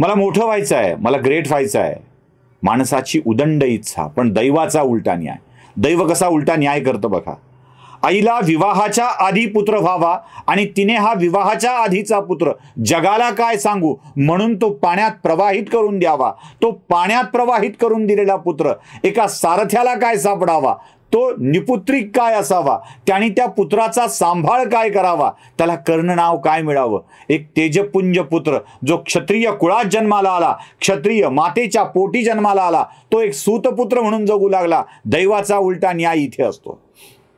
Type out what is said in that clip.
मला मोठं व्हायचं आहे मला ग्रेट व्हायचं आहे माणसाची उदंड इच्छा पण दैवाचा उलटा न्याय दैव कसा उलटा न्याय करतो बघा आईला विवाहाच्या आधी पुत्र व्हावा आणि तिने हा विवाहाच्या आधीचा पुत्र जगाला काय सांगू म्हणून तो पाण्यात प्रवाहित करून द्यावा तो पाण्यात प्रवाहित करून दिलेला पुत्र एका सारथ्याला काय सापडावा तो निपुत्रिक काय असावा त्याने त्या पुत्राचा सांभाळ काय करावा त्याला कर्ण नाव काय मिळावं एक तेजपुंज पुत्र जो क्षत्रिय कुळात जन्माला आला क्षत्रिय मातेच्या पोटी जन्माला आला तो एक सूतपुत्र म्हणून जगू लागला दैवाचा उलटा न्याय इथे असतो